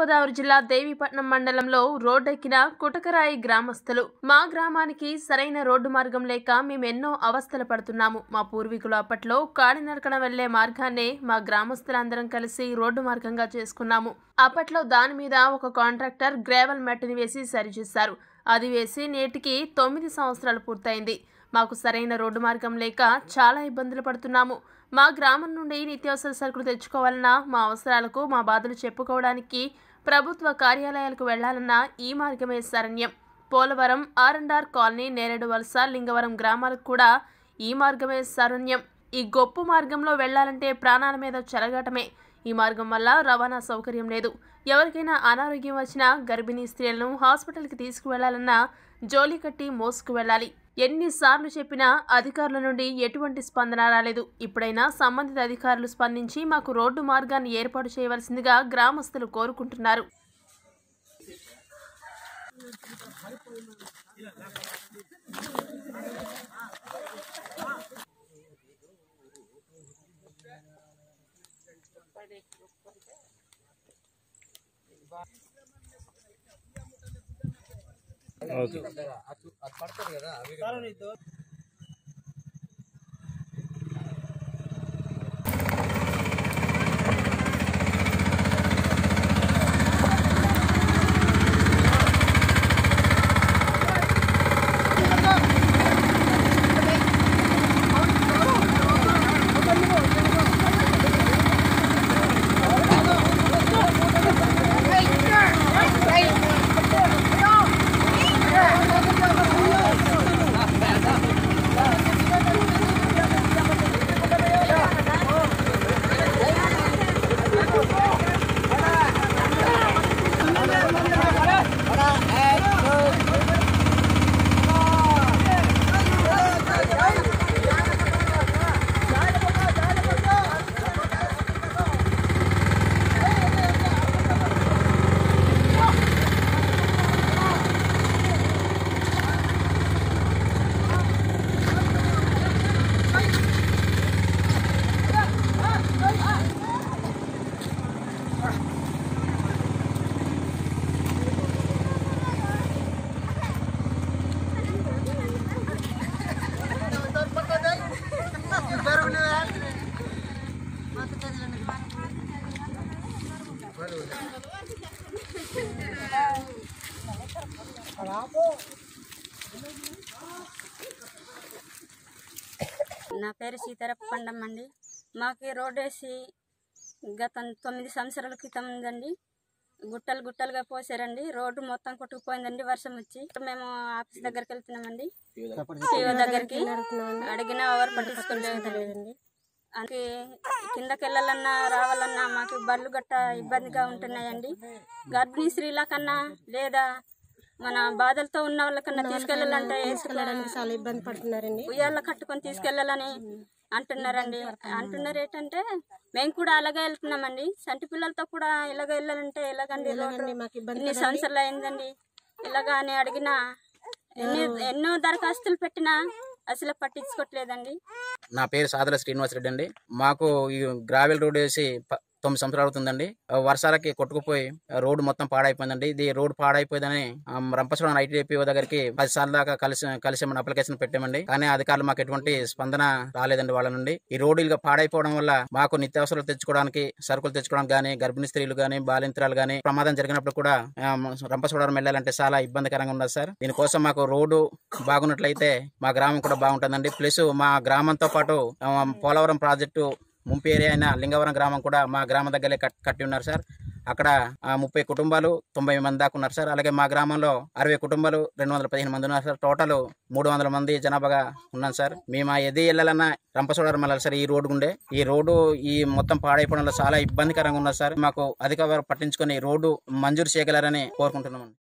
తూర్పుగోదావరి జిల్లా దేవీపట్నం మండలంలో రోడ్డెక్కిన కుటకరాయి గ్రామస్తులు మా గ్రామానికి సరైన రోడ్డు మార్గం లేక మేమెన్నో అవస్థలు పడుతున్నాము మా పూర్వీకులు అప్పట్లో కాడినడకన వెళ్లే మార్గాన్నే మా గ్రామస్తులందరం కలిసి రోడ్డు మార్గంగా చేసుకున్నాము అప్పట్లో దాని మీద ఒక కాంట్రాక్టర్ గ్రేవల్ మట్టిని వేసి సరిచేశారు అది వేసి నేటికి తొమ్మిది సంవత్సరాలు పూర్తయింది మాకు సరైన రోడ్డు మార్గం లేక చాలా ఇబ్బందులు పడుతున్నాము మా గ్రామం నుండి నిత్యావసర సరుకులు తెచ్చుకోవాలన్నా మా అవసరాలకు మా బాధలు చెప్పుకోవడానికి ప్రభుత్వ కార్యాలయాలకు వెళ్లాలన్న ఈ మార్గమే శరణ్యం Polavaram R and R colony Neredu Valasa Lingavaram గ్రామాలకు కూడా ఈ మార్గమే శరణ్యం ఈ గొప్ప మార్గంలో వెళ్లాలంటే ప్రాణాల మీద చెరగటమే ఈ మార్గం వల్ల రవాణా సౌకర్యం లేదు ఎవరికైనా అనారోగ్యం వచ్చినా గర్భిణీ స్త్రీలను హాస్పిటల్కి తీసుకువెళ్లాలన్నా జోలి కట్టి మోసుకు వెళ్ళాలి ఎన్నిసార్లు చెప్పినా అధికారుల నుండి ఎటువంటి స్పందన రాలేదు ఇప్పుడైనా సంబంధిత అధికారులు స్పందించి మాకు రోడ్డు మార్గాన్ని ఏర్పాటు చేయవలసిందిగా గ్రామస్తులు కోరుకుంటున్నారు ಹೌದು నా పేరు సీతారప్ప అండి మాకు రోడ్ వేసి గత తొమ్మిది సంవత్సరాల క్రితం ఉందండి గుట్టలు గుట్టలుగా పోసారండి రోడ్డు మొత్తం కొట్టుకుపోయిందండి వర్షం వచ్చి మేము ఆఫీస్ దగ్గరికి వెళ్తున్నామండి సీఓ దగ్గరికి అడిగిన ఎవరు పట్టించుకోలేదండి అందుకే కిందకి వెళ్ళాలన్నా రావాలన్నా మాకు బళ్ళు గట్ట ఇబ్బందిగా ఉంటున్నాయండి గర్భిణీ స్త్రీల కన్నా లేదా మన బాధలతో ఉన్న వాళ్ళకన్నా తీసుకెళ్ళాలంటే చాలా ఇబ్బంది పడుతున్నారండి ఉయ్యాల కట్టుకొని తీసుకెళ్ళాలని అంటున్నారండి అంటున్నారు ఏంటంటే మేము కూడా అలాగే వెళ్తున్నామండి సంటి పిల్లలతో కూడా ఇలాగ వెళ్ళాలంటే ఎలాగండి ఇన్ని సంవత్సరాలు అయిందండి ఇలాగా అని అడిగినా ఎన్ని ఎన్నో దరఖాస్తులు పెట్టినా అసలు పట్టించుకోవట్లేదండి నా పేరు సాదల శ్రీనివాసరెడ్డి అండి మాకు ఈ గ్రావెల్ రోడ్ వేసి తొమ్మిది సంవత్సరాలు అవుతుందండి వర్షాలకి కొట్టుకుపోయి రోడ్డు మొత్తం పాడైపోయిందండి ఇది రోడ్డు పాడైపోయిందని రంపచోడన ఐటీడీపీఓ దగ్గరికి పది సార్లు దాకా కలిసి కలిసి మన అప్లికేషన్ పెట్టామండి కానీ అధికారులు మాకు ఎటువంటి స్పందన రాలేదండి వాళ్ళ నుండి ఈ రోడ్డు ఇలా పాడైపోవడం వల్ల మాకు నిత్యావసరాలు తెచ్చుకోవడానికి సరుకులు తెచ్చుకోవడం కానీ గర్భిణీ స్త్రీలు కానీ బాలింత్రాలు కానీ ప్రమాదం జరిగినప్పుడు కూడా రంపచోడవరం వెళ్ళాలంటే చాలా ఇబ్బందికరంగా ఉన్నది సార్ దీనికోసం మాకు రోడ్డు బాగున్నట్లయితే మా గ్రామం కూడా బాగుంటుందండి ప్లస్ మా గ్రామంతో పాటు పోలవరం ప్రాజెక్టు ముంపేరి అయిన లింగవరం గ్రామం కూడా మా గ్రామం దగ్గరే కట్టి ఉన్నారు సార్ అక్కడ ముప్పై కుటుంబాలు తొంభై మంది దాకా ఉన్నారు సార్ అలాగే మా గ్రామంలో అరవై కుటుంబాలు రెండు వందల పదిహేను మంది ఉన్నారు సార్ టోటల్ మూడు వందల మంది జనాభాగా ఉన్నాం సార్ మేము ఎది వెళ్ళాలన్నా రంపచోడవరం మళ్ళీ సార్ ఈ రోడ్డు ఉండే ఈ రోడ్డు ఈ మొత్తం పాడైపోవడంలో చాలా ఇబ్బందికరంగా ఉన్నారు సార్ మాకు అధిక పట్టించుకొని రోడ్డు మంజూరు చేయగలరని కోరుకుంటున్నాం